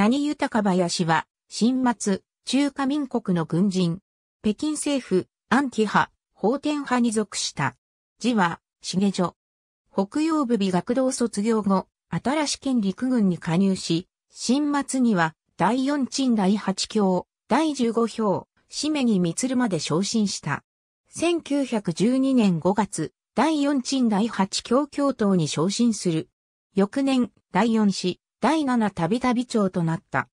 何豊林は、新末、中華民国の軍人。北京政府、安規派、法天派に属した。字は、重女。北洋部美学堂卒業後、新し県陸軍に加入し、新末には、第四鎮第八強、第十五票、締めに満るまで昇進した。1912年5月、第四鎮第八強教頭に昇進する。翌年、第四市、第七旅旅長となった。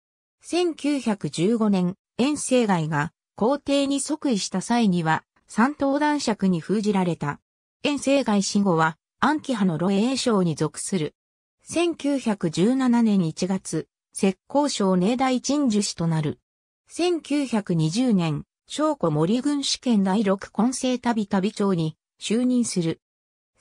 1915年、遠征外が皇帝に即位した際には、三等男爵に封じられた。遠征外死後は、暗記派の露英省に属する。1917年1月、石膏省寧大鎮守士となる。1920年、小子森軍試験第六混成旅旅長に就任する。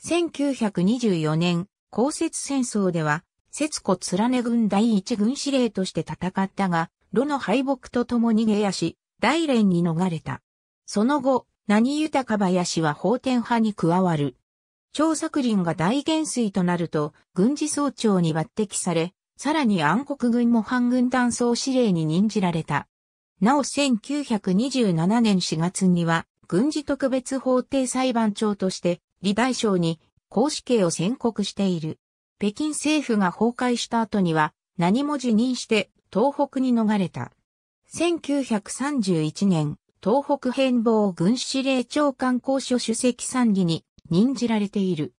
1924年、公設戦争では、節子連ね軍第一軍司令として戦ったが、炉の敗北と共に下やし、大連に逃れた。その後、何豊林は法天派に加わる。張作林が大元帥となると、軍事総長に抜擢され、さらに暗黒軍模範軍団総司令に任じられた。なお1927年4月には、軍事特別法廷裁判長として、李大将に、公死刑を宣告している。北京政府が崩壊した後には何も辞任して東北に逃れた。1931年、東北変貌軍司令長官公署主席参議に任じられている。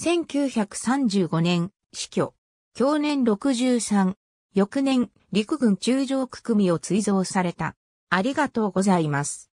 1935年、死去。去年63、翌年、陸軍中将区組を追贈された。ありがとうございます。